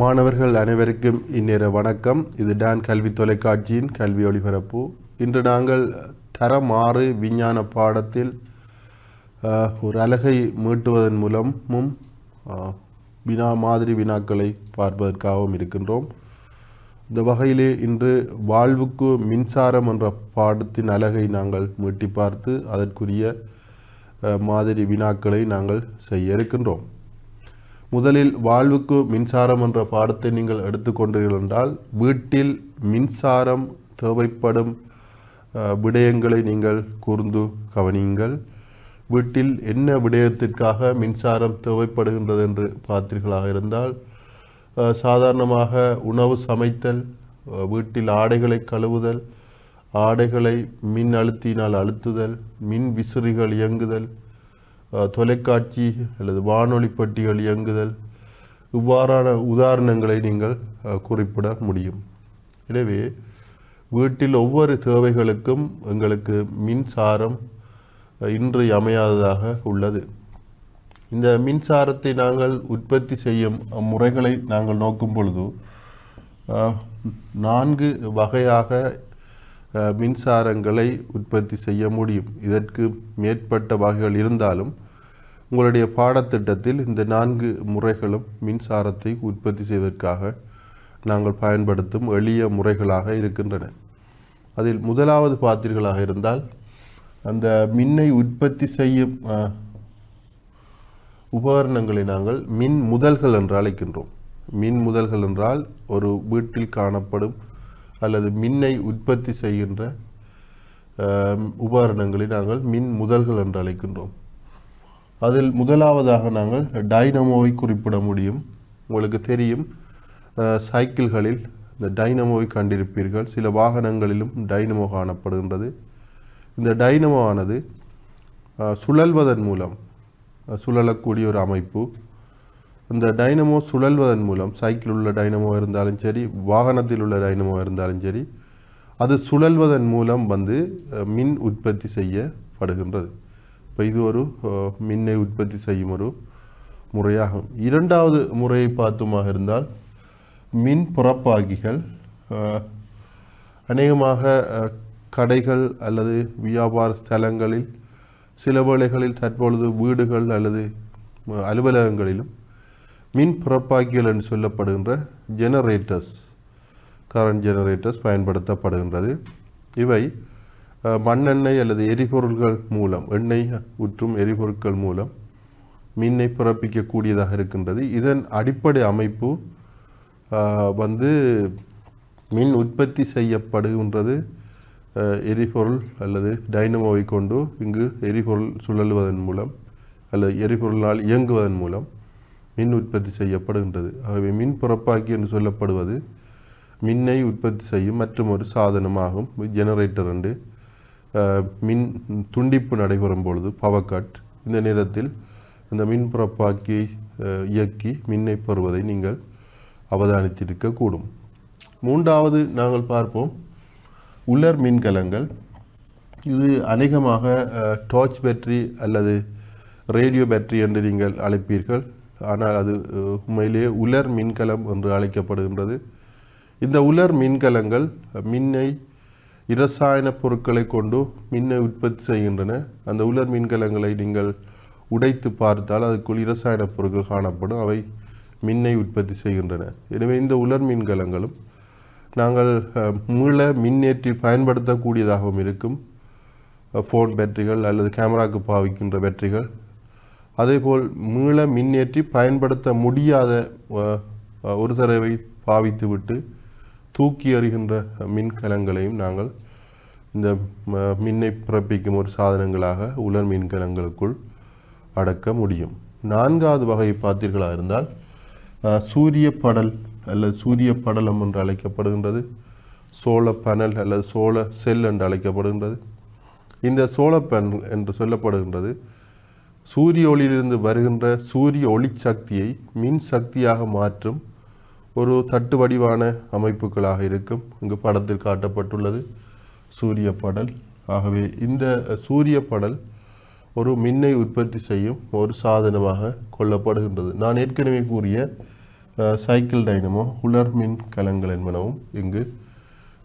மாணவர்கள் அனைவருக்கும் இந்நேர வணக்கம் இது டான் கல்வி தொலைக்காட்சியின் கல்வி ஒளிபரப்பு இன்று நாங்கள் தரம் ஆறு விஞ்ஞான பாடத்தில் ஒரு அழகை மீட்டுவதன் மூலமும் வினா மாதிரி வினாக்களை பார்ப்பதற்காகவும் இருக்கின்றோம் இந்த வகையிலே இன்று வாழ்வுக்கு மின்சாரம் என்ற பாடத்தின் அழகை நாங்கள் மீட்டி பார்த்து அதற்குரிய மாதிரி வினாக்களை நாங்கள் செய்ய இருக்கின்றோம் முதலில் வாழ்வுக்கு மின்சாரம் என்ற பாடத்தை நீங்கள் எடுத்துக்கொண்டீர்கள் என்றால் வீட்டில் மின்சாரம் தேவைப்படும் விடயங்களை நீங்கள் கூர்ந்து கவனியுங்கள் வீட்டில் என்ன விடயத்திற்காக மின்சாரம் தேவைப்படுகின்றது என்று பார்த்தீர்களாக இருந்தால் சாதாரணமாக உணவு சமைத்தல் வீட்டில் ஆடைகளை கழுவுதல் ஆடைகளை மின் அழுத்தினால் அழுத்துதல் மின் விசிறிகள் இயங்குதல் தொலைக்காட்சி அல்லது வானொலி பட்டியல் இயங்குதல் இவ்வாறான உதாரணங்களை நீங்கள் குறிப்பிட முடியும் எனவே வீட்டில் ஒவ்வொரு தேவைகளுக்கும் எங்களுக்கு மின்சாரம் இன்று அமையாததாக உள்ளது இந்த மின்சாரத்தை நாங்கள் உற்பத்தி செய்யும் முறைகளை நாங்கள் நோக்கும் பொழுது நான்கு வகையாக மின்சாரங்களை உற்பத்தி செய்ய முடியும் இதற்கு மேற்பட்ட வகைகள் இருந்தாலும் உங்களுடைய பாடத்திட்டத்தில் இந்த நான்கு முறைகளும் மின்சாரத்தை உற்பத்தி செய்வதற்காக நாங்கள் பயன்படுத்தும் எளிய முறைகளாக இருக்கின்றன அதில் முதலாவது பாத்திர்களாக இருந்தால் அந்த மின்னை உற்பத்தி செய்யும் உபகரணங்களை நாங்கள் மின் முதல்கள் என்று அழைக்கின்றோம் மின் முதல்கள் என்றால் ஒரு வீட்டில் காணப்படும் அல்லது மின்னை உற்பத்தி செய்கின்ற உபகரணங்களை நாங்கள் மின் முதல்கள் என்று அழைக்கின்றோம் அதில் முதலாவதாக நாங்கள் டைனமோவை குறிப்பிட முடியும் உங்களுக்கு தெரியும் சைக்கிள்களில் இந்த டைனமோவை கண்டிருப்பீர்கள் சில வாகனங்களிலும் டைனமோ காணப்படுகின்றது இந்த டைனமோ ஆனது சுழல்வதன் மூலம் சுழலக்கூடிய ஒரு அமைப்பு இந்த டைனமோ சுழல்வதன் மூலம் சைக்கிள் உள்ள டைனமோ இருந்தாலும் சரி வாகனத்தில் உள்ள டைனமோ இருந்தாலும் சரி அது சுழல்வதன் மூலம் வந்து மின் உற்பத்தி செய்யப்படுகின்றது இப்போ இது ஒரு மின்னை உற்பத்தி செய்யும் ஒரு முறையாகும் இரண்டாவது முறையை பார்த்துமாக இருந்தால் மின் புறப்பாகிகள் அநேகமாக கடைகள் அல்லது வியாபார ஸ்தலங்களில் சில வேளைகளில் தற்பொழுது வீடுகள் அல்லது அலுவலகங்களிலும் மின் பிறப்பாக்கியல் என்று சொல்லப்படுகின்ற ஜெனரேட்டர்ஸ் கரண்ட் ஜெனரேட்டர்ஸ் பயன்படுத்தப்படுகின்றது இவை மண்ணெண்ணெய் அல்லது எரிபொருள்கள் மூலம் எண்ணெய் உற்றும் எரிபொருட்கள் மூலம் மீனை பிறப்பிக்கக்கூடியதாக இருக்கின்றது இதன் அடிப்படை அமைப்பு வந்து மின் உற்பத்தி செய்யப்படுகின்றது எரிபொருள் அல்லது டைனமோவை கொண்டு இங்கு எரிபொருள் சுழலுவதன் மூலம் அல்லது எரிபொருளால் இயங்குவதன் மூலம் மின் உற்பத்தி செய்யப்படுகின்றது ஆகவே மின் பிறப்பாக்கி என்று சொல்லப்படுவது மின்னை உற்பத்தி செய்யும் மற்றும் ஒரு சாதனமாகும் ஜெனரேட்டர் என்று மின் துண்டிப்பு நடைபெறும் பொழுது பவர் இந்த நேரத்தில் இந்த மின் புறப்பாக்கி இயக்கி மின்னை பெறுவதை நீங்கள் அவதானித்திருக்கக்கூடும் மூன்றாவது நாங்கள் பார்ப்போம் உலர் மின்கலங்கள் இது அநேகமாக டார்ச் பேட்டரி அல்லது ரேடியோ பேட்டரி என்று நீங்கள் அழைப்பீர்கள் ஆனால் அது உண்மையிலேயே உலர் மின்கலம் என்று அழைக்கப்படுகின்றது இந்த உலர் மின்கலங்கள் மின்னை இரசாயன பொருட்களை கொண்டு மின்னை உற்பத்தி செய்கின்றன அந்த உலர் மின்கலங்களை நீங்கள் உடைத்து பார்த்தால் அதுக்குள் இரசாயன பொருட்கள் காணப்படும் அவை மின்னை உற்பத்தி செய்கின்றன எனவே இந்த உலர் மின்கலங்களும் நாங்கள் மூல மின்னேற்றி பயன்படுத்தக்கூடியதாகவும் இருக்கும் ஃபோன் பேட்டரிகள் அல்லது கேமராவுக்கு பாவிக்கின்ற பேட்டரிகள் அதேபோல் மீள மின்னேற்றி பயன்படுத்த முடியாத ஒரு தடவை பாவித்துவிட்டு தூக்கி அறிகின்ற மின்கலங்களையும் நாங்கள் இந்த மின்னை பிறப்பிக்கும் ஒரு சாதனங்களாக உலர் மின்கலங்களுக்குள் அடக்க முடியும் நான்காவது வகை பார்த்தீர்களா இருந்தால் சூரிய படல் அல்லது சூரிய படலம் என்று அழைக்கப்படுகின்றது சோழ பனல் அல்லது சோழ செல் என்று அழைக்கப்படுகின்றது இந்த சோழ பன் என்று சொல்லப்படுகின்றது சூரிய ஒளியிலிருந்து வருகின்ற சூரிய ஒளி சக்தியை மின் சக்தியாக மாற்றும் ஒரு தட்டு வடிவான அமைப்புகளாக இருக்கும் இங்கு படத்தில் காட்டப்பட்டுள்ளது சூரிய படல் ஆகவே இந்த சூரிய படல் ஒரு மின்னை உற்பத்தி செய்யும் ஒரு சாதனமாக கொள்ளப்படுகின்றது நான் ஏற்கனவே கூறிய சைக்கிள் டைனமோ உலர் மின் கலங்கள் என்பனவும் இங்கு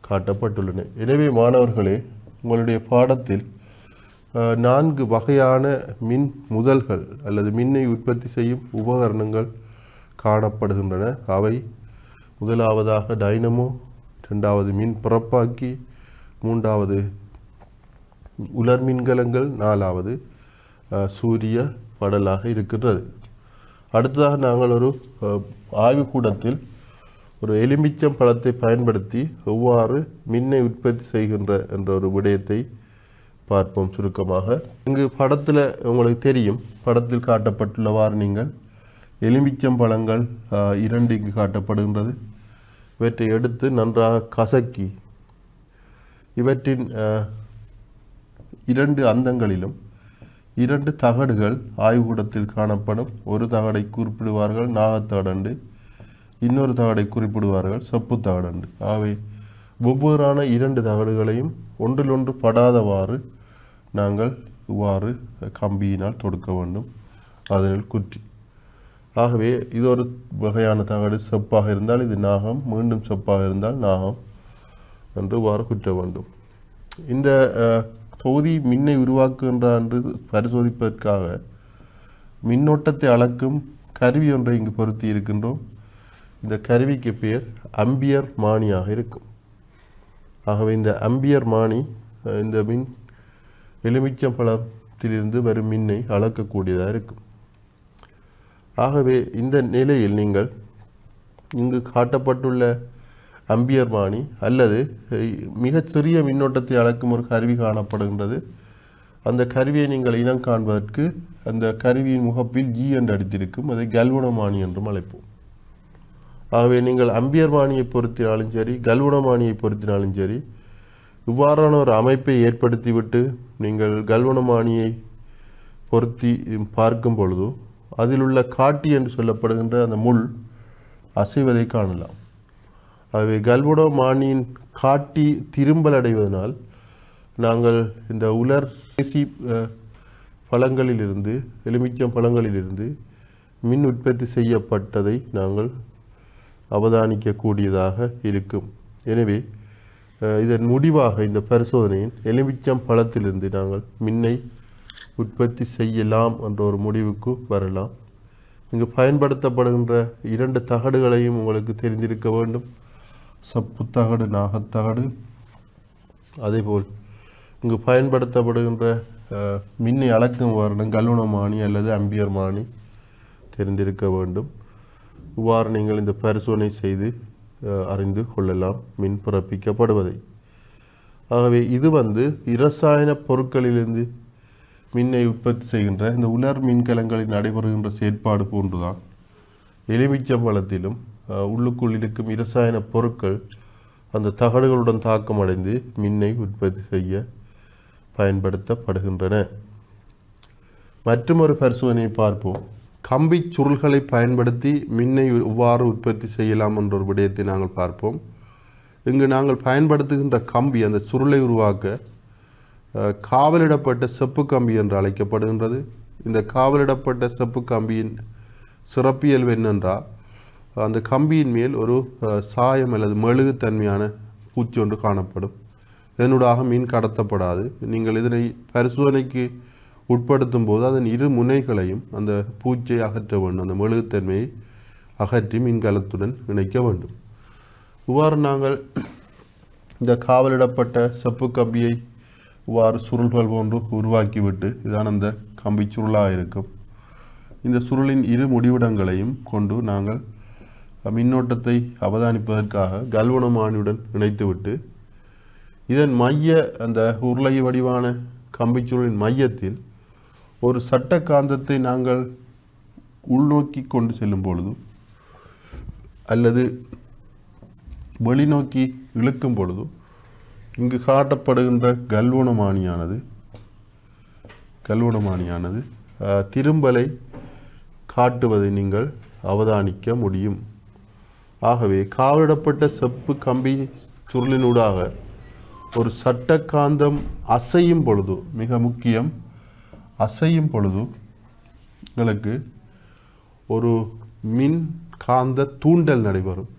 காட்டப்பட்டுள்ளன எனவே மாணவர்களே உங்களுடைய பாடத்தில் நான்கு வகையான மின் முதல்கள் அல்லது மின்னை உற்பத்தி செய்யும் உபகரணங்கள் காணப்படுகின்றன அவை முதலாவதாக டைனமோ ரெண்டாவது மின் புறப்பாக்கி மூன்றாவது உலர் மின்கலங்கள் நாலாவது சூரிய படலாக இருக்கின்றது அடுத்ததாக நாங்கள் ஒரு ஆய்வுக்கூடத்தில் ஒரு எலுமிச்சம் பழத்தை பயன்படுத்தி எவ்வாறு மின்னை உற்பத்தி செய்கின்ற என்ற ஒரு விடயத்தை பார்ப்போம் சுருக்கமாக இங்கு படத்தில் உங்களுக்கு தெரியும் படத்தில் காட்டப்பட்டுள்ளவாறு நீங்கள் பழங்கள் இரண்டு இங்கு காட்டப்படுகின்றது இவற்றை எடுத்து நன்றாக கசக்கி இவற்றின் இரண்டு அந்தங்களிலும் இரண்டு தகடுகள் ஆய்வுகூடத்தில் காணப்படும் ஒரு தகடை குறிப்பிடுவார்கள் நாகத்தகடண்டு இன்னொரு தகடை குறிப்பிடுவார்கள் செப்பு தகடண்டு ஆகவே ஒவ்வொரான இரண்டு தகடுகளையும் ஒன்றிலொன்று படாதவாறு நாங்கள் இவ்வாறு கம்பியினால் தொடுக்க வேண்டும் அதனால் குற்றி ஆகவே இது ஒரு வகையான தகடு செப்பாக இருந்தால் இது நாகம் மீண்டும் செப்பாக இருந்தால் நாகம் என்று இவ்வாறு குற்ற வேண்டும் இந்த தொகுதி மின்னை உருவாக்குகின்ற என்று பரிசோதிப்பதற்காக மின்னோட்டத்தை அளக்கும் கருவி ஒன்றை இங்கு பொருத்தி இருக்கின்றோம் இந்த கருவிக்கு பேர் அம்பியர் மானியாக இருக்கும் ஆகவே இந்த அம்பியர் மானி இந்த மின் எலுமிச்சம்பழத்திலிருந்து வரும் மின்னை அளக்கக்கூடியதாக இருக்கும் ஆகவே இந்த நிலையில் நீங்கள் இங்கு காட்டப்பட்டுள்ள பாணி அல்லது மிகச்சிறிய மின்னோட்டத்தை அளக்கும் ஒரு கருவி காணப்படுகின்றது அந்த கருவியை நீங்கள் இனம் காண்பதற்கு அந்த கருவியின் முகப்பில் ஜி என்று அடித்திருக்கும் அதை கல்வனமானி என்றும் அழைப்போம் ஆகவே நீங்கள் பாணியை பொருத்தினாலும் சரி கல்வனமானியை பொருத்தினாலும் சரி இவ்வாறான ஒரு அமைப்பை ஏற்படுத்திவிட்டு நீங்கள் கல்வனமானியை பொருத்தி பார்க்கும் பொழுதோ அதில் உள்ள காட்டி என்று சொல்லப்படுகின்ற அந்த முள் அசைவதை காணலாம் ஆகவே கல்வடோ மானியின் காட்டி திரும்பல் அடைவதனால் நாங்கள் இந்த உலர் பேசி பழங்களிலிருந்து எலுமிச்சம் பழங்களிலிருந்து மின் உற்பத்தி செய்யப்பட்டதை நாங்கள் அவதானிக்கக்கூடியதாக இருக்கும் எனவே இதன் முடிவாக இந்த பரிசோதனையின் எலுமிச்சம் பழத்திலிருந்து நாங்கள் மின்னை உற்பத்தி செய்யலாம் என்ற ஒரு முடிவுக்கு வரலாம் இங்கு பயன்படுத்தப்படுகின்ற இரண்டு தகடுகளையும் உங்களுக்கு தெரிந்திருக்க வேண்டும் சப்பு தகடு நாகத்தகடு அதேபோல் இங்கு பயன்படுத்தப்படுகின்ற மின்னை அளக்கும் வர்ணம் கல்வனமானி அல்லது அம்பியர் மானி தெரிந்திருக்க வேண்டும் இவ்வாறு நீங்கள் இந்த பரிசோதனை செய்து அறிந்து கொள்ளலாம் மின் பிறப்பிக்கப்படுவதை ஆகவே இது வந்து இரசாயன பொருட்களிலிருந்து மின்னை உற்பத்தி செய்கின்ற இந்த உலர் மின்கலங்களில் நடைபெறுகின்ற செயற்பாடு போன்றுதான் எலுமிச்சம்பழத்திலும் உள்ளுக்குள் இருக்கும் இரசாயன பொருட்கள் அந்த தகடுகளுடன் தாக்கமடைந்து மின்னை உற்பத்தி செய்ய பயன்படுத்தப்படுகின்றன மற்றொரு பரிசோதனையை பார்ப்போம் கம்பி சுருள்களை பயன்படுத்தி மின்னை எவ்வாறு உற்பத்தி செய்யலாம் என்ற ஒரு விடயத்தை நாங்கள் பார்ப்போம் இங்கு நாங்கள் பயன்படுத்துகின்ற கம்பி அந்த சுருளை உருவாக்க காவலிடப்பட்ட செப்பு கம்பி என்று அழைக்கப்படுகின்றது இந்த காவலிடப்பட்ட செப்பு கம்பியின் சிறப்பியல் என்னென்றால் அந்த கம்பியின் மேல் ஒரு சாயம் அல்லது மெழுகுத்தன்மையான பூச்சி ஒன்று காணப்படும் இதனூடாக மீன் கடத்தப்படாது நீங்கள் இதனை பரிசோதனைக்கு உட்படுத்தும் போது அதன் இரு முனைகளையும் அந்த பூச்சை அகற்ற வேண்டும் அந்த மெழுகுத்தன்மையை அகற்றி மின்கலத்துடன் இணைக்க வேண்டும் இவ்வாறு நாங்கள் இந்த காவலிடப்பட்ட செப்பு கம்பியை இவ்வாறு சுருள்கள் போன்று உருவாக்கிவிட்டு இதான் அந்த கம்பி சுருளாக இருக்கும் இந்த சுருளின் இரு முடிவிடங்களையும் கொண்டு நாங்கள் மின்னோட்டத்தை அவதானிப்பதற்காக கல்வனமானியுடன் இணைத்துவிட்டு இதன் மைய அந்த உருளை வடிவான கம்பிச்சுருளின் மையத்தில் ஒரு சட்ட காந்தத்தை நாங்கள் உள்நோக்கி கொண்டு செல்லும் பொழுதும் அல்லது வெளிநோக்கி இழுக்கும் பொழுதும் இங்கு காட்டப்படுகின்ற கல்வனமானியானது கல்வனமானியானது திரும்பலை காட்டுவதை நீங்கள் அவதானிக்க முடியும் ஆகவே காவிடப்பட்ட செப்பு கம்பி சுருளினூடாக ஒரு சட்டக்காந்தம் அசையும் பொழுது மிக முக்கியம் அசையும் பொழுது எங்களுக்கு ஒரு மின் காந்த தூண்டல் நடைபெறும்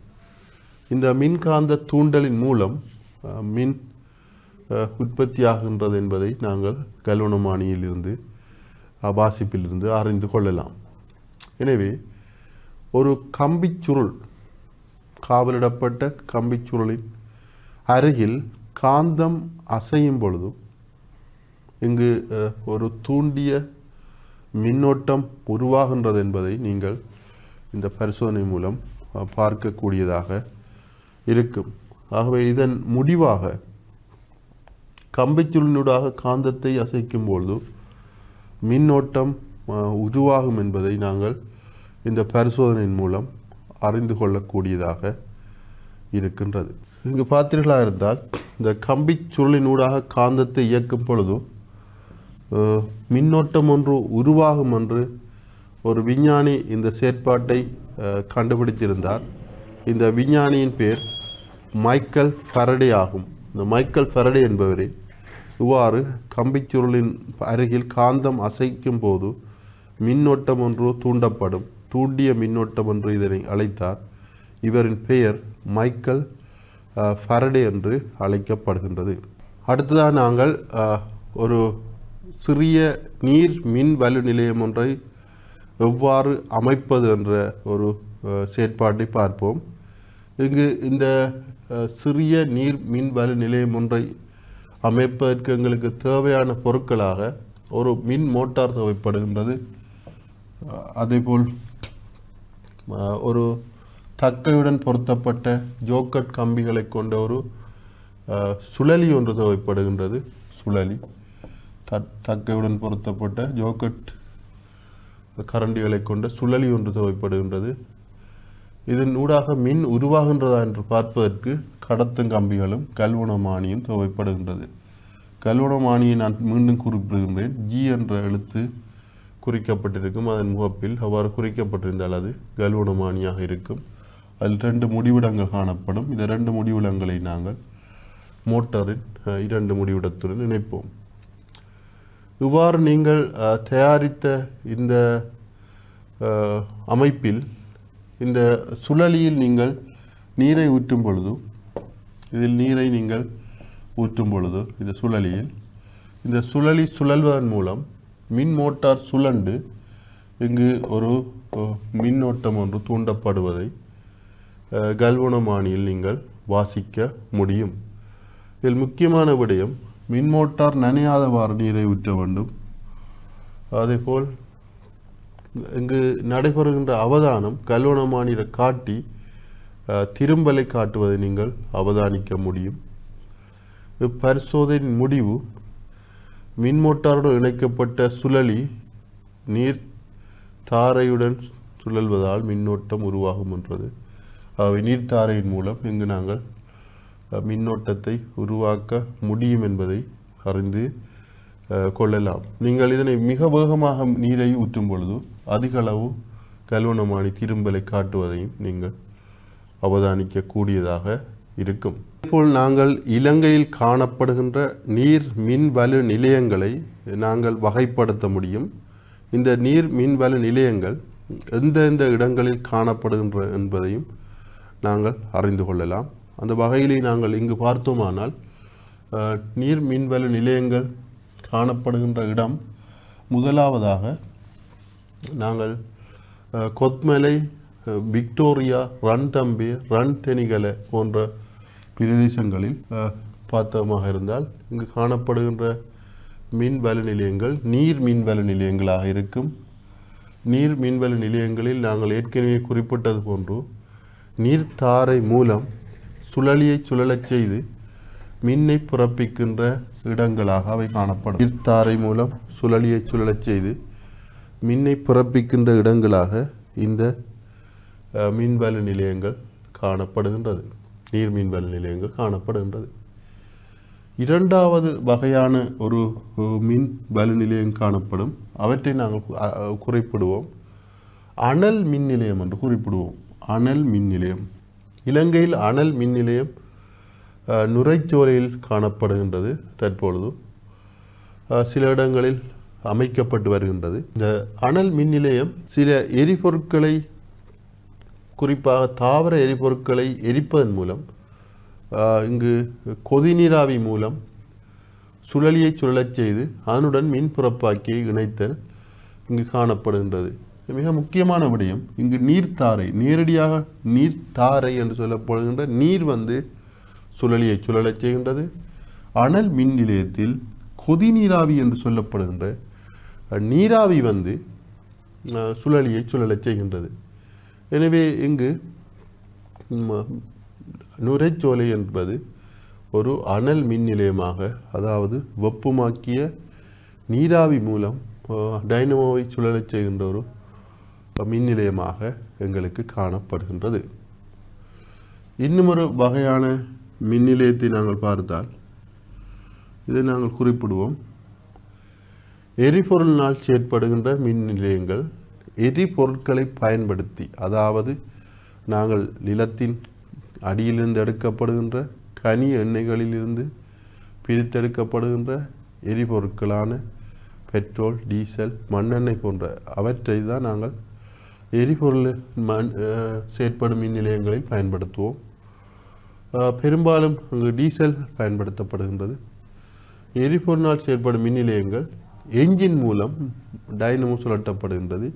இந்த மின்காந்த தூண்டலின் மூலம் மின் உற்பத்தியாகின்றது என்பதை நாங்கள் கல்வனமானியிலிருந்து வாசிப்பிலிருந்து அறிந்து கொள்ளலாம் எனவே ஒரு கம்பிச்சுருள் காவலிடப்பட்ட கம்பிச்சுருளின் அருகில் காந்தம் அசையும் பொழுதும் இங்கு ஒரு தூண்டிய மின்னோட்டம் உருவாகின்றது என்பதை நீங்கள் இந்த பரிசோதனை மூலம் பார்க்கக்கூடியதாக இருக்கும் ஆகவே இதன் முடிவாக கம்பிச்சுருளினூடாக காந்தத்தை அசைக்கும் பொழுது மின்னோட்டம் உருவாகும் என்பதை நாங்கள் இந்த பரிசோதனையின் மூலம் அறிந்து கொள்ளக்கூடியதாக இருக்கின்றது இங்கு பார்த்தீர்களாக இருந்தால் இந்த கம்பி சுருளினூடாக காந்தத்தை இயக்கும் பொழுது மின்னோட்டம் ஒன்று உருவாகும் என்று ஒரு விஞ்ஞானி இந்த செயற்பாட்டை கண்டுபிடித்திருந்தார் இந்த விஞ்ஞானியின் பேர் மைக்கேல் ஃபரடே ஆகும் இந்த மைக்கேல் ஃபரடே என்பவரே இவ்வாறு கம்பிச்சுருளின் அருகில் காந்தம் அசைக்கும் போது மின்னோட்டம் ஒன்று தூண்டப்படும் தூண்டிய மின்னோட்டம் என்று இதனை அழைத்தார் இவரின் பெயர் மைக்கேல் ஃபரடே என்று அழைக்கப்படுகின்றது அடுத்ததாக நாங்கள் ஒரு சிறிய நீர் மின் வலு நிலையம் ஒன்றை எவ்வாறு அமைப்பது என்ற ஒரு செயற்பாட்டை பார்ப்போம் இங்கு இந்த சிறிய நீர் மின்வலு நிலையம் ஒன்றை அமைப்பதற்கு எங்களுக்கு தேவையான பொருட்களாக ஒரு மின் மோட்டார் தேவைப்படுகின்றது அதேபோல் ஒரு தக்கையுடன் பொருத்தப்பட்ட ஜோக்கட் கம்பிகளை கொண்ட ஒரு சுழலி ஒன்று தேவைப்படுகின்றது சுழலி த தக்கையுடன் பொருத்தப்பட்ட ஜோக்கட் கரண்டிகளை கொண்ட சுழலி ஒன்று தேவைப்படுகின்றது இதன் ஊடாக மின் உருவாகின்றதா என்று பார்ப்பதற்கு கடத்தும் கம்பிகளும் கல்வனமானியும் தேவைப்படுகின்றது கல்வனமானியை நான் மீண்டும் குறிப்பிடுகின்றேன் ஜி என்ற எழுத்து குறிக்கப்பட்டிருக்கும் அதன் முகப்பில் அவ்வாறு குறிக்கப்பட்டிருந்தால் அது கல்வனமானியாக இருக்கும் அதில் ரெண்டு முடிவிடங்கள் காணப்படும் இந்த ரெண்டு முடிவிடங்களை நாங்கள் மோட்டரின் இரண்டு முடிவிடத்துடன் இணைப்போம் இவ்வாறு நீங்கள் தயாரித்த இந்த அமைப்பில் இந்த சுழலியில் நீங்கள் நீரை ஊற்றும் பொழுது இதில் நீரை நீங்கள் ஊற்றும் பொழுது இந்த சுழலியில் இந்த சுழலி சுழல்வதன் மூலம் மின் மோட்டார் சுழண்டு இங்கு ஒரு மின்னோட்டம் ஒன்று தூண்டப்படுவதை கல்வனமானியில் நீங்கள் வாசிக்க முடியும் இதில் முக்கியமான விடயம் மின்மோட்டார் நனையாதவாறு நீரை ஊற்ற வேண்டும் அதேபோல் இங்கு நடைபெறுகின்ற அவதானம் கல்வனமானிட காட்டி திரும்பலை காட்டுவதை நீங்கள் அவதானிக்க முடியும் இப்பரிசோதனையின் முடிவு மின்மோட்டாருடன் இணைக்கப்பட்ட சுழலி நீர் தாரையுடன் சுழல்வதால் மின்னோட்டம் உருவாகும் என்றது அவை நீர்த்தாரையின் மூலம் இங்கு நாங்கள் மின்னோட்டத்தை உருவாக்க முடியும் என்பதை அறிந்து கொள்ளலாம் நீங்கள் இதனை மிக வேகமாக நீரை ஊற்றும் பொழுது அதிகளவு கல்வனமானி திரும்பலை காட்டுவதையும் நீங்கள் அவதானிக்கக்கூடியதாக இருக்கும் இதேபோல் நாங்கள் இலங்கையில் காணப்படுகின்ற நீர் மின்வலு நிலையங்களை நாங்கள் வகைப்படுத்த முடியும் இந்த நீர் மின்வலு நிலையங்கள் எந்தெந்த இடங்களில் காணப்படுகின்ற என்பதையும் நாங்கள் அறிந்து கொள்ளலாம் அந்த வகையிலே நாங்கள் இங்கு பார்த்தோமானால் நீர் மின்வலு நிலையங்கள் காணப்படுகின்ற இடம் முதலாவதாக நாங்கள் Kotmale Victoria Rantambe Randenigala போன்ற பிரதேசங்களில் பார்த்தமாக இருந்தால் இங்கு காணப்படுகின்ற மின்வள நிலையங்கள் நீர் மின்வள நிலையங்களாக இருக்கும் நீர் மின்வள நிலையங்களில் நாங்கள் ஏற்கனவே குறிப்பிட்டது போன்று நீர்த்தாரை மூலம் சுழலியை சுழலச் செய்து மின்னை புறப்பிக்கின்ற இடங்களாக அவை காணப்படும் நீர்த்தாரை மூலம் சுழலியை சுழலச் செய்து மின்னை பிறப்பிக்கின்ற இடங்களாக இந்த மீன்வலை நிலையங்கள் காணப்படுகின்றது நீர் மீன்வலை நிலையங்கள் காணப்படுகின்றது இரண்டாவது வகையான ஒரு மின் வலு நிலையம் காணப்படும் அவற்றை நாங்கள் குறிப்பிடுவோம் அனல் மின் நிலையம் என்று குறிப்பிடுவோம் அனல் மின் நிலையம் இலங்கையில் அனல் மின் நிலையம் நுரைச்சோலையில் காணப்படுகின்றது தற்பொழுது சில இடங்களில் அமைக்கப்பட்டு வருகின்றது இந்த அனல் மின் நிலையம் சில எரிபொருட்களை குறிப்பாக தாவர எரிபொருட்களை எரிப்பதன் மூலம் இங்கு கொதிநீராவி மூலம் சுழலியை சுழலச் செய்து அதனுடன் மின் புறப்பாக்கியை இணைத்தல் இங்கு காணப்படுகின்றது மிக முக்கியமான விடயம் இங்கு நீர்த்தாரை நேரடியாக நீர்த்தாரை என்று சொல்லப்படுகின்ற நீர் வந்து சுழலியை சுழலச் செய்கின்றது அனல் மின் நிலையத்தில் கொதிநீராவி என்று சொல்லப்படுகின்ற நீராவி வந்து சுழலியை சுழலச் செய்கின்றது எனவே இங்கு நுரைச்சோலை என்பது ஒரு அனல் மின் நிலையமாக அதாவது வெப்பமாக்கிய நீராவி மூலம் டைனமோவை சுழலச் செய்கின்ற ஒரு மின் நிலையமாக எங்களுக்கு காணப்படுகின்றது இன்னும் ஒரு வகையான மின் நிலையத்தை நாங்கள் பார்த்தால் இதை நாங்கள் குறிப்பிடுவோம் எரிபொருளினால் செயற்படுகின்ற மின் நிலையங்கள் எரிபொருட்களை பயன்படுத்தி அதாவது நாங்கள் நிலத்தின் அடியிலிருந்து எடுக்கப்படுகின்ற கனி எண்ணெய்களிலிருந்து பிரித்தெடுக்கப்படுகின்ற எரிபொருட்களான பெட்ரோல் டீசல் மண்ணெண்ணெய் போன்ற அவற்றை தான் நாங்கள் எரிபொருள் மண் செயற்படும் மின் நிலையங்களில் பயன்படுத்துவோம் பெரும்பாலும் அங்கு டீசல் பயன்படுத்தப்படுகின்றது எரிபொருளால் செயற்படும் மின் நிலையங்கள் என்ஜின் மூலம் டைனமோ சுழட்டப்படுகின்றது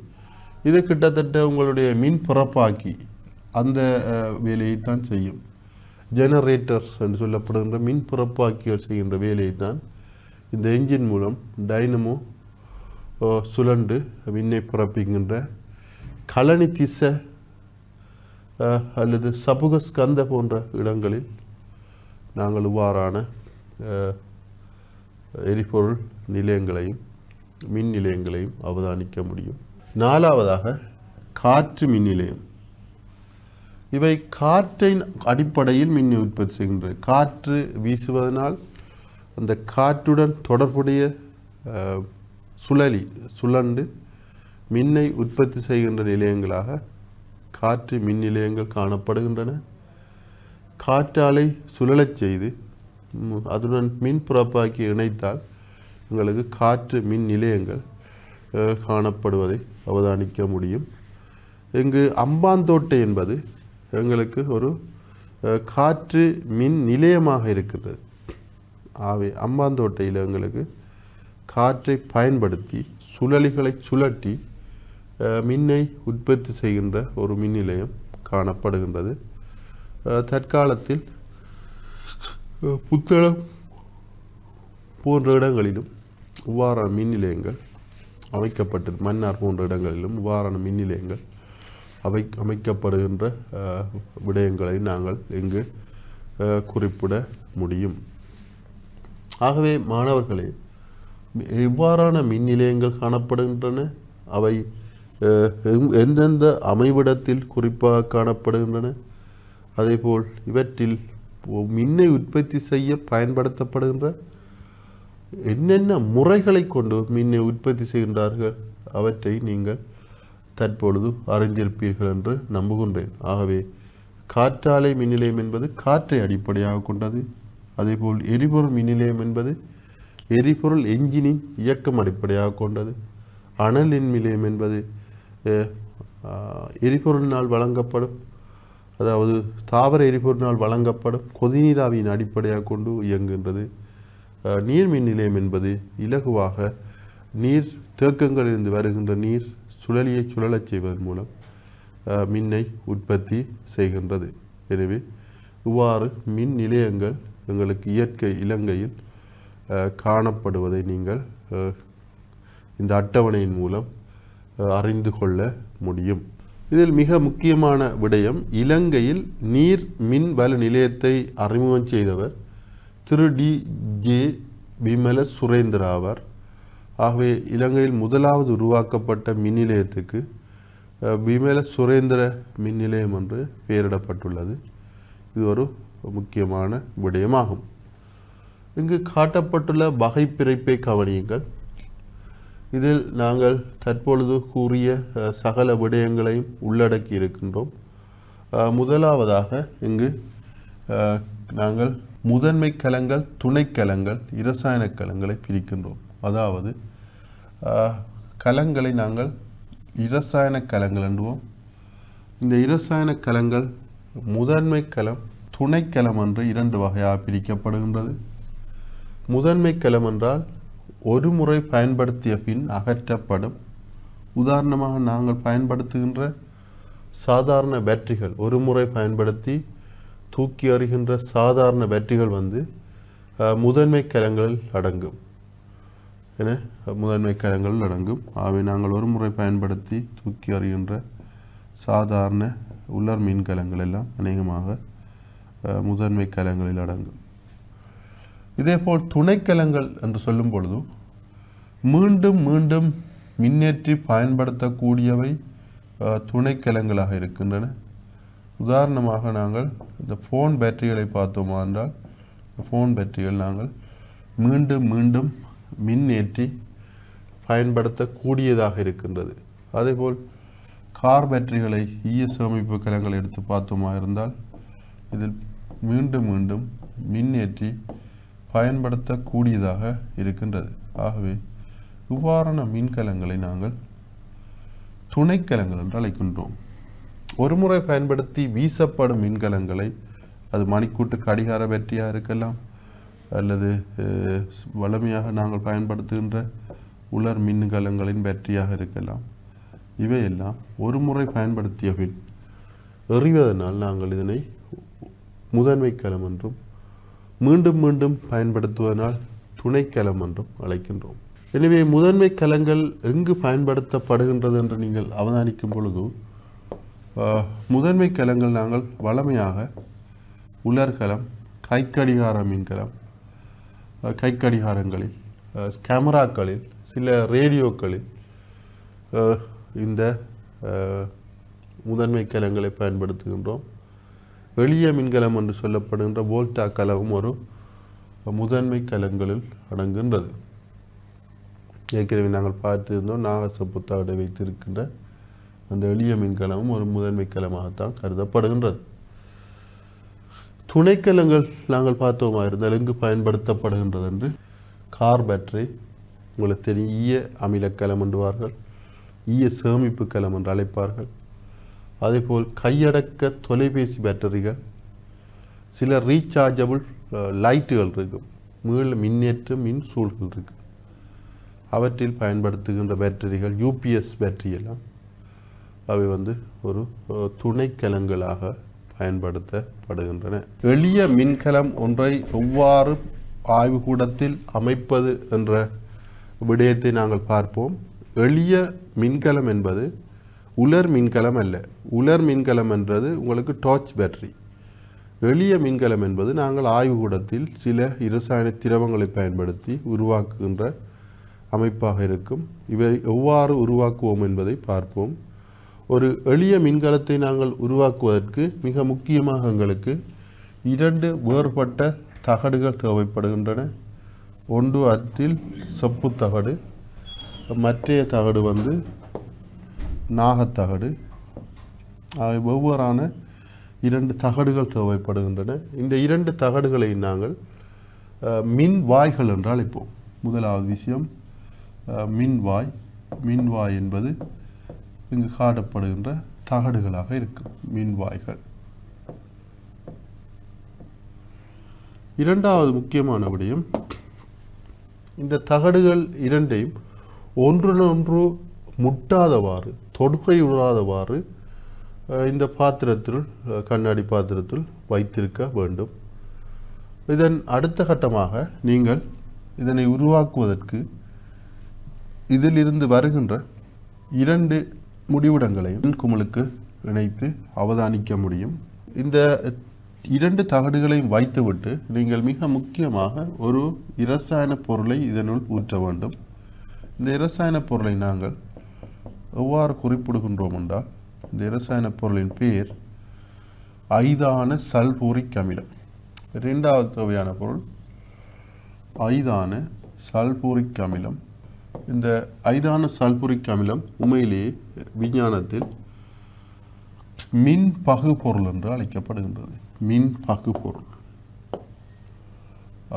இது கிட்டத்தட்ட உங்களுடைய மின் பிறப்பாக்கி அந்த வேலையை தான் செய்யும் ஜெனரேட்டர்ஸ் என்று சொல்லப்படுகின்ற மின் பிறப்பாக்கிகள் செய்கின்ற வேலையை தான் இந்த என்ஜின் மூலம் டைனமோ சுழண்டு மின்னை பிறப்பிக்கின்ற கலனி திசை அல்லது சபுகஸ்கந்த ஸ்கந்த போன்ற இடங்களில் நாங்கள் இவ்வாறான எரிபொருள் நிலையங்களையும் மின் நிலையங்களையும் அவதானிக்க முடியும் நாலாவதாக காற்று மின் நிலையம் இவை காற்றின் அடிப்படையில் மின் உற்பத்தி செய்கின்றன காற்று வீசுவதனால் அந்த காற்றுடன் தொடர்புடைய சுழலி சுழண்டு மின்னை உற்பத்தி செய்கின்ற நிலையங்களாக காற்று மின் நிலையங்கள் காணப்படுகின்றன காற்றாலை சுழலச் செய்து அதுடன் மின் புறப்பாக்கி இணைத்தால் எங்களுக்கு காற்று மின் நிலையங்கள் காணப்படுவதை அவதானிக்க முடியும் இங்கு அம்பாந்தோட்டை என்பது எங்களுக்கு ஒரு காற்று மின் நிலையமாக இருக்கிறது ஆகவே அம்பாந்தோட்டையில் எங்களுக்கு காற்றை பயன்படுத்தி சுழலிகளை சுழட்டி மின்னை உற்பத்தி செய்கின்ற ஒரு மின் நிலையம் காணப்படுகின்றது தற்காலத்தில் புத்தளம் போன்ற இடங்களிலும் இவ்வாறான மின் நிலையங்கள் அமைக்கப்பட்டது மன்னார் போன்ற இடங்களிலும் இவ்வாறான மின் நிலையங்கள் அவை அமைக்கப்படுகின்ற விடயங்களை நாங்கள் இங்கு குறிப்பிட முடியும் ஆகவே மாணவர்களே இவ்வாறான மின் நிலையங்கள் காணப்படுகின்றன அவை எந்தெந்த அமைவிடத்தில் குறிப்பாக காணப்படுகின்றன அதேபோல் இவற்றில் மின்னை உற்பத்தி செய்ய பயன்படுத்தப்படுகின்ற என்னென்ன முறைகளை கொண்டு மின்னை உற்பத்தி செய்கின்றார்கள் அவற்றை நீங்கள் தற்பொழுது அறிந்திருப்பீர்கள் என்று நம்புகின்றேன் ஆகவே காற்றாலை மின்நிலையம் என்பது காற்றை அடிப்படையாக கொண்டது அதேபோல் எரிபொருள் மின்நிலையம் என்பது எரிபொருள் எஞ்சினின் இயக்கம் அடிப்படையாக கொண்டது அனல் மின் நிலையம் என்பது எரிபொருளினால் வழங்கப்படும் அதாவது தாவர எரிபொருளால் வழங்கப்படும் கொதிநீராவியின் அடிப்படையாக கொண்டு இயங்குகின்றது நீர் மின் நிலையம் என்பது இலகுவாக நீர் தேக்கங்களிலிருந்து வருகின்ற நீர் சுழலியை சுழலச் செய்வதன் மூலம் மின்னை உற்பத்தி செய்கின்றது எனவே இவ்வாறு மின் நிலையங்கள் எங்களுக்கு இயற்கை இலங்கையில் காணப்படுவதை நீங்கள் இந்த அட்டவணையின் மூலம் அறிந்து கொள்ள முடியும் இதில் மிக முக்கியமான விடயம் இலங்கையில் நீர் மின்வல நிலையத்தை அறிமுகம் செய்தவர் திரு டி ஜே விமல சுரேந்திர ஆவார் ஆகவே இலங்கையில் முதலாவது உருவாக்கப்பட்ட மின் நிலையத்துக்கு விமல சுரேந்திர மின் நிலையம் என்று பெயரிடப்பட்டுள்ளது இது ஒரு முக்கியமான விடயமாகும் இங்கு காட்டப்பட்டுள்ள வகைப்பிரிப்பை கவனியுங்கள் இதில் நாங்கள் தற்பொழுது கூறிய சகல விடயங்களையும் உள்ளடக்கி இருக்கின்றோம் முதலாவதாக இங்கு நாங்கள் முதன்மை கலங்கள் துணைக்கலங்கள் இரசாயன கலங்களை பிரிக்கின்றோம் அதாவது கலங்களை நாங்கள் இரசாயன கலங்கள் என்றுவோம் இந்த இரசாயன கலங்கள் முதன்மை கலம் துணைக்கலம் என்று இரண்டு வகையாக பிரிக்கப்படுகின்றது முதன்மை கலம் என்றால் ஒரு முறை பயன்படுத்திய பின் அகற்றப்படும் உதாரணமாக நாங்கள் பயன்படுத்துகின்ற சாதாரண பேட்டரிகள் ஒரு முறை பயன்படுத்தி தூக்கி அறிகின்ற சாதாரண பேட்டரிகள் வந்து முதன்மை கரங்களில் அடங்கும் என முதன்மை கரங்களில் அடங்கும் அவை நாங்கள் ஒரு முறை பயன்படுத்தி தூக்கி அறிகின்ற சாதாரண உள்ளர் மீன்கலங்கள் கலங்கள் எல்லாம் அநேகமாக முதன்மை கலங்களில் அடங்கும் இதேபோல் துணைக்கலங்கள் என்று சொல்லும் பொழுது மீண்டும் மீண்டும் மின்னேற்றி பயன்படுத்தக்கூடியவை துணைக்கலங்களாக இருக்கின்றன உதாரணமாக நாங்கள் இந்த ஃபோன் பேட்டரிகளை பார்த்தோமா என்றால் ஃபோன் பேட்டரிகள் நாங்கள் மீண்டும் மீண்டும் மின்னேற்றி பயன்படுத்தக்கூடியதாக இருக்கின்றது அதேபோல் கார் பேட்டரிகளை ஈய சேமிப்பு கலங்களை எடுத்து பார்த்தோமா இருந்தால் இதில் மீண்டும் மீண்டும் மின்னேற்றி பயன்படுத்தக்கூடியதாக இருக்கின்றது ஆகவே இவ்வாறான மின்கலங்களை நாங்கள் துணைக்கலங்கள் என்று அழைக்கின்றோம் ஒருமுறை பயன்படுத்தி வீசப்படும் மின்கலங்களை அது மணிக்கூட்டு கடிகார வெற்றியாக இருக்கலாம் அல்லது வலிமையாக நாங்கள் பயன்படுத்துகின்ற உலர் மின்கலங்களின் பேட்டரியாக இருக்கலாம் இவையெல்லாம் ஒரு முறை பயன்படுத்திய பின் எறிவதனால் நாங்கள் இதனை முதன்மை கலம் என்றும் மீண்டும் மீண்டும் பயன்படுத்துவதனால் துணைக்கலம் என்றும் அழைக்கின்றோம் எனவே முதன்மை கலங்கள் எங்கு பயன்படுத்தப்படுகின்றது என்று நீங்கள் அவதானிக்கும் பொழுது முதன்மை கலங்கள் நாங்கள் வளமையாக உலர்கலம் கைக்கடிகார மின்கலம் கைக்கடிகாரங்களில் கேமராக்களில் சில ரேடியோக்களில் இந்த முதன்மை கலங்களை பயன்படுத்துகின்றோம் எளிய மின்கலம் என்று சொல்லப்படுகின்ற போல்டா கலவும் ஒரு முதன்மை கலங்களில் அடங்குகின்றது ஏற்கனவே நாங்கள் பார்த்திருந்தோம் நாகச புத்தாடை வைத்திருக்கின்ற அந்த எளிய மின்கலமும் ஒரு முதன்மை கலமாகத்தான் கருதப்படுகின்றது துணைக்கலங்கள் நாங்கள் பார்த்தோமா இருந்தால் எங்கு பயன்படுத்தப்படுகின்றது என்று கார் பேட்டரி உங்களுக்கு தெரியும் ஈய அமிலக்கலம் என்றுவார்கள் ஈய சேமிப்பு கலம் என்று அழைப்பார்கள் அதேபோல் கையடக்க தொலைபேசி பேட்டரிகள் சில ரீசார்ஜபிள் லைட்டுகள் இருக்கும் மீள் மின்னேற்ற மின் சூழ்கள் இருக்குது அவற்றில் பயன்படுத்துகின்ற பேட்டரிகள் யூபிஎஸ் பேட்டரியெல்லாம் அவை வந்து ஒரு துணைக்கலங்களாக பயன்படுத்தப்படுகின்றன எளிய மின்கலம் ஒன்றை எவ்வாறு ஆய்வுக்கூடத்தில் அமைப்பது என்ற விடயத்தை நாங்கள் பார்ப்போம் எளிய மின்கலம் என்பது உலர் மின்கலம் அல்ல உலர் மின்கலம் என்றது உங்களுக்கு டார்ச் பேட்டரி எளிய மின்கலம் என்பது நாங்கள் ஆய்வுகூடத்தில் சில இரசாயன திரவங்களை பயன்படுத்தி உருவாக்குகின்ற அமைப்பாக இருக்கும் இவை எவ்வாறு உருவாக்குவோம் என்பதை பார்ப்போம் ஒரு எளிய மின்கலத்தை நாங்கள் உருவாக்குவதற்கு மிக முக்கியமாக எங்களுக்கு இரண்டு வேறுபட்ட தகடுகள் தேவைப்படுகின்றன ஒன்று அத்தில் செப்பு தகடு மற்றைய தகடு வந்து நாகத்தகடு ஆகிய வெவ்வேறான இரண்டு தகடுகள் தேவைப்படுகின்றன இந்த இரண்டு தகடுகளை நாங்கள் மின்வாய்கள் என்றால் என்று அழைப்போம் முதலாவது விஷயம் மின்வாய் மின்வாய் என்பது இங்கு காட்டப்படுகின்ற தகடுகளாக இருக்கும் மின்வாய்கள் இரண்டாவது முக்கியமான விடயம் இந்த தகடுகள் இரண்டையும் ஒன்றுடன் ஒன்று முட்டாதவாறு தொடுகை உணராதவாறு இந்த பாத்திரத்தில் கண்ணாடி பாத்திரத்தில் வைத்திருக்க வேண்டும் இதன் அடுத்த கட்டமாக நீங்கள் இதனை உருவாக்குவதற்கு இதிலிருந்து வருகின்ற இரண்டு முடிவிடங்களையும் குமிழுக்கு இணைத்து அவதானிக்க முடியும் இந்த இரண்டு தகடுகளையும் வைத்துவிட்டு நீங்கள் மிக முக்கியமாக ஒரு இரசாயன பொருளை இதனுள் ஊற்ற வேண்டும் இந்த இரசாயன பொருளை நாங்கள் எவ்வாறு குறிப்பிடுகின்றோம் என்றால் இந்த இரசாயன பொருளின் பேர் ஐதான சல்பூரிக் அமிலம் ரெண்டாவது தேவையான பொருள் ஐதான சல்பூரிக் அமிலம் இந்த ஐதான சல்பூரிக் அமிலம் உண்மையிலேயே விஞ்ஞானத்தில் மின் பகு பொருள் என்று அழைக்கப்படுகின்றது மின் பகு பொருள்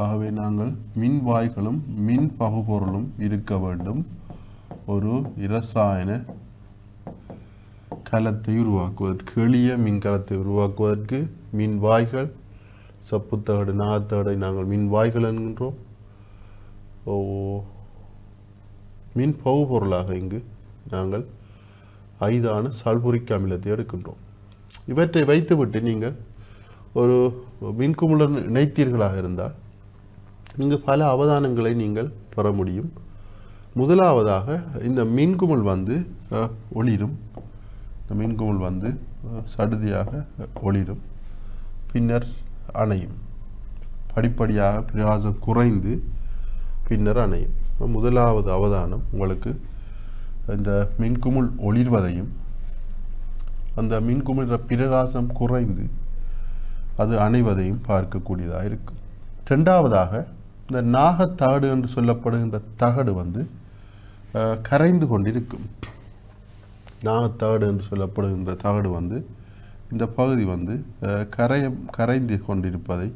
ஆகவே நாங்கள் மின் வாய்களும் மின் பொருளும் இருக்க வேண்டும் ஒரு இரசாயன கலத்தை உருவாக்குவதற்கு எளிய மின்கலத்தை உருவாக்குவதற்கு மின்வாய்கள் சப்புத்தகடு நாகத்தகடை நாங்கள் மின்வாய்கள் என்கின்றோம் ஓ மின் பகுப்பொருளாக இங்கு நாங்கள் ஐதான சல்புரிக் அமிலத்தை எடுக்கின்றோம் இவற்றை வைத்துவிட்டு நீங்கள் ஒரு மின்குமுடன் இணைத்தீர்களாக இருந்தால் இங்கு பல அவதானங்களை நீங்கள் பெற முடியும் முதலாவதாக இந்த மின்குமல் வந்து ஒளிரும் இந்த மின்குமல் வந்து சடுதியாக ஒளிரும் பின்னர் அணையும் படிப்படியாக பிரகாசம் குறைந்து பின்னர் அணையும் முதலாவது அவதானம் உங்களுக்கு இந்த மின்குமிழ் ஒளிர்வதையும் அந்த மின்குமிழ்ற பிரகாசம் குறைந்து அது அணைவதையும் பார்க்கக்கூடியதாக இருக்கும் ரெண்டாவதாக இந்த நாகத்தாடு என்று சொல்லப்படுகின்ற தகடு வந்து கரைந்து கொண்டிருக்கும் நாகத்தாடு என்று சொல்லப்படுகின்ற தாடு வந்து இந்த பகுதி வந்து கரைய கரைந்து கொண்டிருப்பதை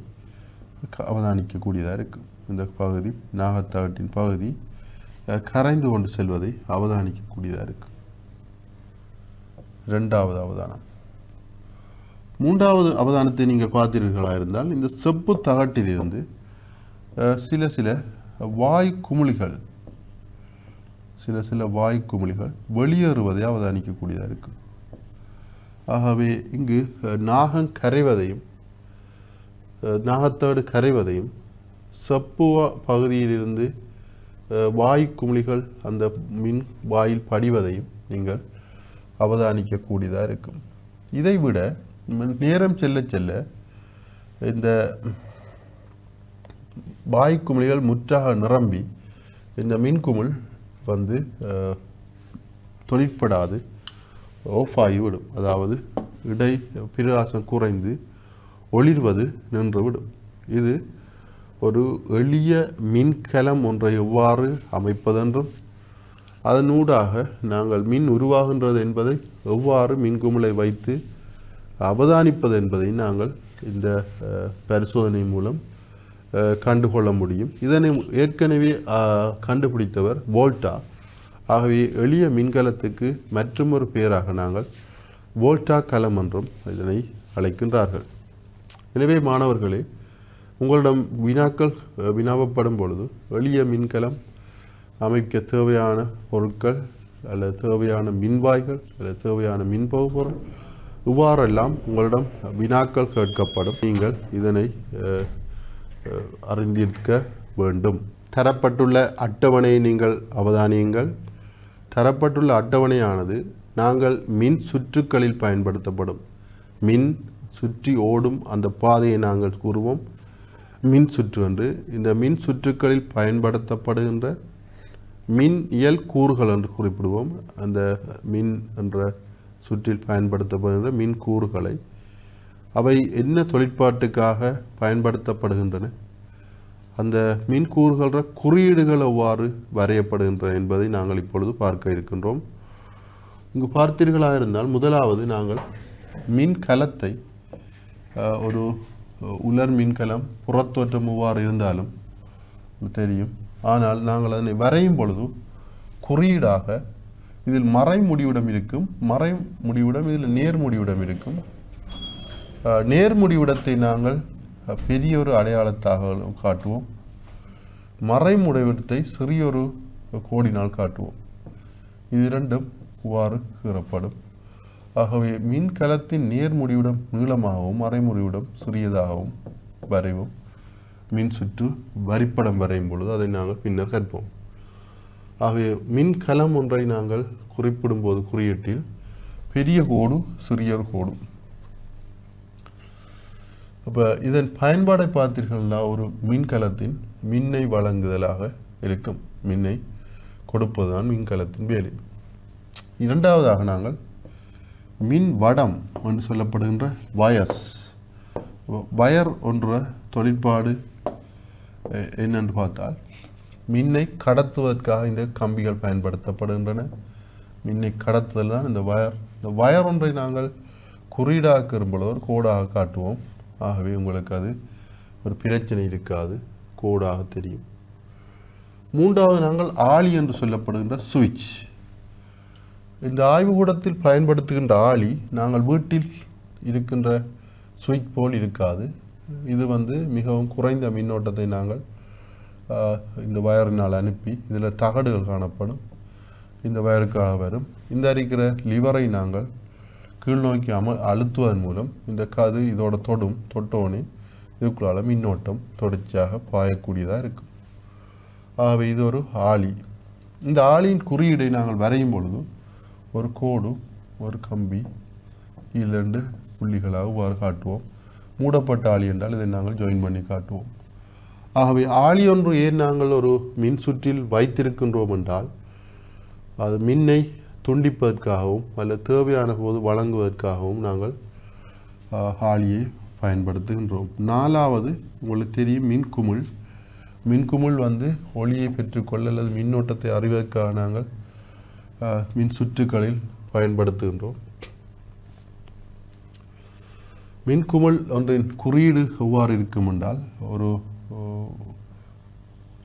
அவதானிக்கக்கூடியதாக இருக்கும் இந்த பகுதி நாகத்தாட்டின் பகுதி கரைந்து கொண்டு செல்வதை அவதானிக்கக்கூடியதாக இருக்கும் ரெண்டாவது அவதானம் மூன்றாவது அவதானத்தை நீங்கள் பார்த்தீர்களா இருந்தால் இந்த செப்பு தகட்டிலிருந்து சில சில வாய் குமிழிகள் சில சில வாய்க்குமிழிகள் வெளியேறுவதை அவதானிக்கக்கூடியதாக இருக்குது ஆகவே இங்கு நாகம் கரைவதையும் நாகத்தோடு கரைவதையும் செப்புவா பகுதியிலிருந்து வாயு குமிழிகள் அந்த மின் வாயில் படிவதையும் நீங்கள் அவதானிக்கக்கூடியதாக இருக்கும் இதைவிட நேரம் செல்ல செல்ல இந்த வாயு குமிழிகள் முற்றாக நிரம்பி இந்த மின்குமிழ் வந்து தொழிற்படாது ஆஃப் ஆகிவிடும் அதாவது இடை பிரகாசம் குறைந்து ஒளிர்வது நின்றுவிடும் இது ஒரு எளிய மின்கலம் ஒன்றை எவ்வாறு அமைப்பதென்றும் அதனூடாக நாங்கள் மின் உருவாகின்றது என்பதை எவ்வாறு மின்குமிழை வைத்து அவதானிப்பது என்பதை நாங்கள் இந்த பரிசோதனை மூலம் கண்டுகொள்ள முடியும் இதனை ஏற்கனவே கண்டுபிடித்தவர் வோல்டா ஆகவே எளிய மின்கலத்துக்கு மற்றொரு பெயராக நாங்கள் வோல்டா கலம் என்றும் இதனை அழைக்கின்றார்கள் எனவே மாணவர்களே உங்களிடம் வினாக்கள் வினாவப்படும் பொழுது எளிய மின்கலம் அமைக்க தேவையான பொருட்கள் அல்லது தேவையான மின்வாய்கள் அல்லது தேவையான மின்பொருள் இவ்வாறெல்லாம் உங்களிடம் வினாக்கள் கேட்கப்படும் நீங்கள் இதனை அறிந்திருக்க வேண்டும் தரப்பட்டுள்ள அட்டவணையை நீங்கள் அவதானியுங்கள் தரப்பட்டுள்ள அட்டவணையானது நாங்கள் மின் சுற்றுக்களில் பயன்படுத்தப்படும் மின் சுற்றி ஓடும் அந்த பாதையை நாங்கள் கூறுவோம் மின் சுற்று என்று இந்த மின் சுற்றுக்களில் பயன்படுத்தப்படுகின்ற மின் இயல் கூறுகள் என்று குறிப்பிடுவோம் அந்த மின் என்ற சுற்றில் பயன்படுத்தப்படுகின்ற மின் கூறுகளை அவை என்ன தொழிற்பாட்டுக்காக பயன்படுத்தப்படுகின்றன அந்த மின் குறியீடுகள் எவ்வாறு வரையப்படுகின்றன என்பதை நாங்கள் இப்பொழுது பார்க்க இருக்கின்றோம் இங்கு பார்த்தீர்களாக இருந்தால் முதலாவது நாங்கள் மின் கலத்தை ஒரு உலர் மின்கலம் புறத்தோற்றம் எவ்வாறு இருந்தாலும் தெரியும் ஆனால் நாங்கள் அதனை வரையும் பொழுது குறியீடாக இதில் மறை முடிவிடம் இருக்கும் மறை முடிவிடம் இதில் நேர் முடிவிடம் இருக்கும் நேர்முடிவிடத்தை நாங்கள் பெரியொரு அடையாளத்தாக காட்டுவோம் மறைமுடிவிடத்தை சிறியொரு கோடினால் காட்டுவோம் இது இரண்டும் இவ்வாறு கூறப்படும் ஆகவே மின்கலத்தின் நேர்முடிவிடம் நீளமாகவும் மறைமுடிவிடம் சிறியதாகவும் வரைவோம் மின் சுற்று வரிப்படம் வரையும் பொழுது அதை நாங்கள் பின்னர் கற்போம் ஆகவே மின்கலம் ஒன்றை நாங்கள் குறிப்பிடும்போது குறியீட்டில் பெரிய கோடு சிறிய கோடு அப்போ இதன் பயன்பாடை பார்த்தீர்கள்னா ஒரு மின்கலத்தின் மின்னை வழங்குதலாக இருக்கும் மின்னை கொடுப்பதுதான் மின்கலத்தின் வேலை இரண்டாவதாக நாங்கள் மின் வடம் என்று சொல்லப்படுகின்ற வயர்ஸ் வயர் ஒன்ற தொழிற்பாடு என்னென்று பார்த்தால் மின்னை கடத்துவதற்காக இந்த கம்பிகள் பயன்படுத்தப்படுகின்றன மின்னை கடத்துதல் தான் இந்த வயர் இந்த வயர் ஒன்றை நாங்கள் குறியீடாக ஒரு கோடாக காட்டுவோம் ஆகவே உங்களுக்கு அது ஒரு பிரச்சனை இருக்காது கோடாக தெரியும் மூன்றாவது நாங்கள் ஆளி என்று சொல்லப்படுகின்ற சுவிட்ச் இந்த ஆய்வுகூடத்தில் பயன்படுத்துகின்ற ஆளி நாங்கள் வீட்டில் இருக்கின்ற சுவிட்ச் போல் இருக்காது இது வந்து மிகவும் குறைந்த மின்னோட்டத்தை நாங்கள் இந்த வயரினால் அனுப்பி இதில் தகடுகள் காணப்படும் இந்த வயருக்காக வரும் இந்த இருக்கிற லிவரை நாங்கள் கீழ் நோக்கி அம அழுத்துவதன் மூலம் இந்த காது இதோட தொடும் தொட்டோனே இதுக்குள்ளால் மின்னோட்டம் தொடர்ச்சியாக பாயக்கூடியதாக இருக்கும் ஆகவே இது ஒரு ஆளி இந்த ஆளியின் குறியீடை நாங்கள் வரையும் பொழுது ஒரு கோடு ஒரு கம்பி இரண்டு புள்ளிகளாக இவ்வாறு காட்டுவோம் மூடப்பட்ட ஆளி என்றால் இதை நாங்கள் ஜாயின் பண்ணி காட்டுவோம் ஆகவே ஆளி ஒன்று ஏன் நாங்கள் ஒரு மின் சுற்றில் வைத்திருக்கின்றோம் என்றால் அது மின்னை துண்டிப்பதற்காகவும் அல்லது தேவையான போது வழங்குவதற்காகவும் நாங்கள் ஹாலியை பயன்படுத்துகின்றோம் நாலாவது உங்களுக்கு தெரியும் மின்குமிழ் மின்குமிழ் வந்து ஒளியை பெற்றுக்கொள்ள அல்லது மின்னோட்டத்தை அறிவதற்காக நாங்கள் மின் சுற்றுகளில் பயன்படுத்துகின்றோம் மின்குமிழ் ஒன்றின் குறியீடு எவ்வாறு இருக்கும் என்றால் ஒரு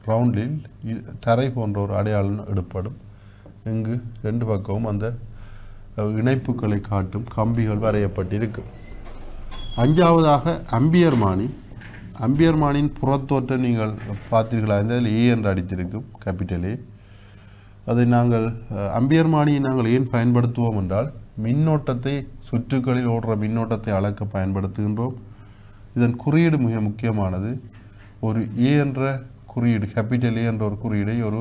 ரவுண்டில் தரை போன்ற ஒரு அடையாளம் எடுப்படும் இங்கு ரெண்டு பக்கமும் அந்த இணைப்புகளை காட்டும் கம்பிகள் வரையப்பட்டிருக்கு அஞ்சாவதாக அம்பியர்மானி அம்பியர்மானின் புறத்தோற்றை நீங்கள் பார்த்தீர்களா என்றால் ஏ e என்று அடித்திருக்கும் கேபிட்டல் ஏ அதை நாங்கள் அம்பியர்மானியை நாங்கள் ஏன் பயன்படுத்துவோம் என்றால் மின்னோட்டத்தை சுற்றுகளில் ஓடுற மின்னோட்டத்தை அளக்க பயன்படுத்துகின்றோம் இதன் குறியீடு மிக முக்கியமானது ஒரு ஏ e என்ற குறியீடு கேபிட்டல் ஏ என்ற ஒரு குறியீடை ஒரு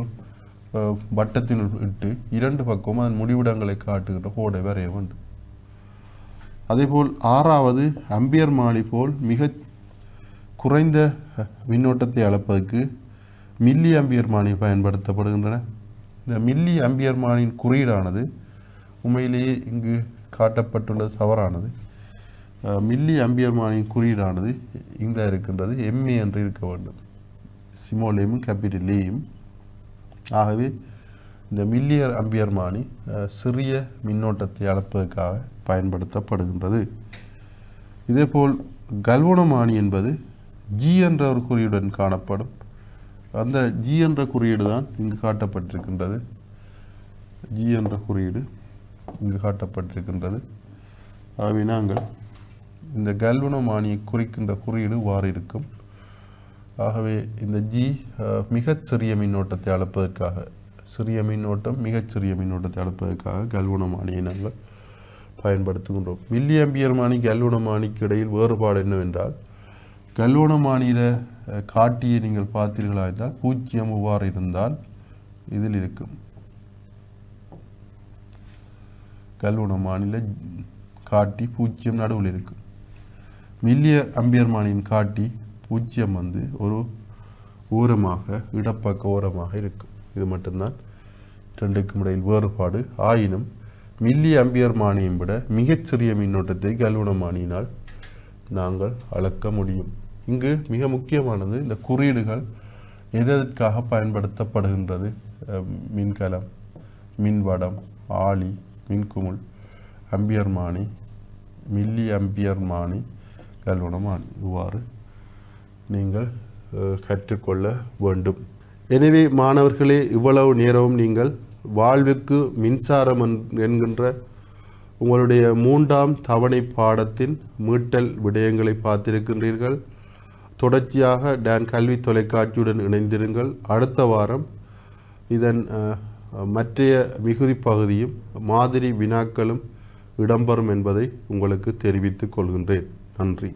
வட்டத்தினுள் இட்டு இரண்டு பக்கமும் அதன் முடிவிடங்களை காட்டுகின்ற கோடை வரைய வேண்டும் அதேபோல் ஆறாவது அம்பியர் மாலி போல் மிக குறைந்த மின்னோட்டத்தை அளப்பதற்கு மில்லி அம்பியர் மாலி பயன்படுத்தப்படுகின்றன இந்த மில்லி அம்பியர் மானின் குறியீடானது உண்மையிலேயே இங்கு காட்டப்பட்டுள்ள தவறானது மில்லி அம்பியர் மானின் குறியீடானது இங்கே இருக்கின்றது எம்ஏ என்று இருக்க வேண்டும் சிமோலேயும் கேபிட்டலேயும் ஆகவே இந்த மில்லியர் அம்பியர்மானி சிறிய மின்னோட்டத்தை அளப்பதற்காக பயன்படுத்தப்படுகின்றது இதேபோல் கல்வனமானி என்பது ஜி என்ற ஒரு குறியுடன் காணப்படும் அந்த ஜி என்ற குறியீடு தான் இங்கு காட்டப்பட்டிருக்கின்றது ஜி என்ற குறியீடு இங்கு காட்டப்பட்டிருக்கின்றது ஆகவே நாங்கள் இந்த கல்வனமானியை குறிக்கின்ற குறியீடு வாறு இருக்கும் ஆகவே இந்த ஜி மிகச்சிறிய மின்னோட்டத்தை அளப்பதற்காக சிறிய மின்னோட்டம் மிகச்சிறிய மின்னோட்டத்தை அளப்பதற்காக கல்வனமானியை நாங்கள் பயன்படுத்துகின்றோம் வில்லியம்பியர்மானி கல்குணமானிக்கு இடையில் வேறுபாடு என்னவென்றால் கல்குணமானியில காட்டியை நீங்கள் பார்த்தீர்களா என்றால் பூஜ்ஜியம் இவ்வாறு இருந்தால் இதில் இருக்கும் மாநில காட்டி பூஜ்ஜியம் நடுவில் இருக்கும் மில்லிய அம்பியர்மானியின் காட்டி பூஜ்ஜியம் வந்து ஒரு ஓரமாக இடப்பக்க ஓரமாக இருக்கும் இது மட்டும்தான் ரெண்டுக்கும் இடையில் வேறுபாடு ஆயினும் மில்லி அம்பியர் மானியம் விட மிகச்சிறிய மின்னோட்டத்தை கல்வன மானியினால் நாங்கள் அளக்க முடியும் இங்கு மிக முக்கியமானது இந்த குறியீடுகள் எதற்காக பயன்படுத்தப்படுகின்றது மின்கலம் மின்வடம் ஆளி மின்குமுள் அம்பியர் மானி மில்லி அம்பியர் மானி கல்வன மானி இவ்வாறு நீங்கள் கற்றுக்கொள்ள வேண்டும் எனவே மாணவர்களே இவ்வளவு நேரமும் நீங்கள் வாழ்வுக்கு மின்சாரம் என்கின்ற உங்களுடைய மூன்றாம் தவணை பாடத்தின் மீட்டல் விடயங்களை பார்த்திருக்கின்றீர்கள் தொடர்ச்சியாக டான் கல்வி தொலைக்காட்சியுடன் இணைந்திருங்கள் அடுத்த வாரம் இதன் மற்றைய மிகுதி பகுதியும் மாதிரி வினாக்களும் இடம்பெறும் என்பதை உங்களுக்கு தெரிவித்துக் கொள்கின்றேன் நன்றி